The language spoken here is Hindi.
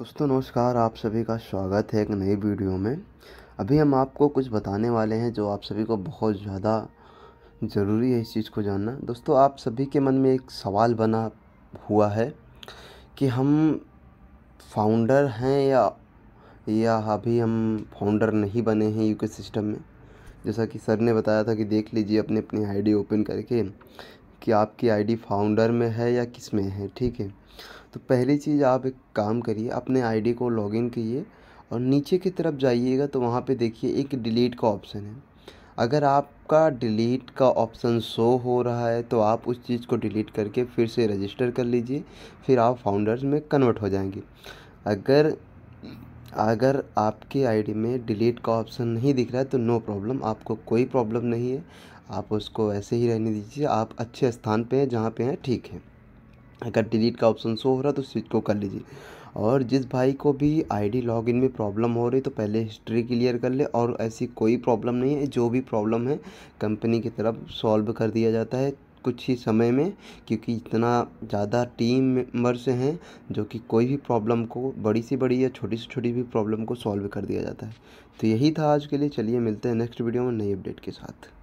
दोस्तों नमस्कार आप सभी का स्वागत है एक नई वीडियो में अभी हम आपको कुछ बताने वाले हैं जो आप सभी को बहुत ज़्यादा ज़रूरी है इस चीज़ को जानना दोस्तों आप सभी के मन में एक सवाल बना हुआ है कि हम फाउंडर हैं या या अभी हम फाउंडर नहीं बने हैं यूके सिस्टम में जैसा कि सर ने बताया था कि देख लीजिए अपने अपनी आईडी ओपन करके कि आपकी आईडी फाउंडर में है या किस में है ठीक है तो पहली चीज़ आप एक काम करिए अपने आईडी को लॉगिन कीजिए और नीचे की तरफ जाइएगा तो वहाँ पे देखिए एक डिलीट का ऑप्शन है अगर आपका डिलीट का ऑप्शन शो हो रहा है तो आप उस चीज़ को डिलीट करके फिर से रजिस्टर कर लीजिए फिर आप फाउंडर्स में कन्वर्ट हो जाएंगे अगर अगर आपके आईडी में डिलीट का ऑप्शन नहीं दिख रहा है तो नो प्रॉब्लम आपको कोई प्रॉब्लम नहीं है आप उसको ऐसे ही रहने दीजिए आप अच्छे स्थान पे हैं जहाँ पे हैं ठीक है अगर डिलीट का ऑप्शन शो हो रहा है तो स्विच को कर लीजिए और जिस भाई को भी आईडी लॉगिन में प्रॉब्लम हो रही तो पहले हिस्ट्री क्लियर कर ले और ऐसी कोई प्रॉब्लम नहीं है जो भी प्रॉब्लम है कंपनी की तरफ सॉल्व कर दिया जाता है कुछ ही समय में क्योंकि इतना ज़्यादा टीम मेम्बर्स हैं जो कि कोई भी प्रॉब्लम को बड़ी सी बड़ी या छोटी से छोटी भी प्रॉब्लम को सॉल्व कर दिया जाता है तो यही था आज के लिए चलिए मिलते हैं नेक्स्ट वीडियो में नई अपडेट के साथ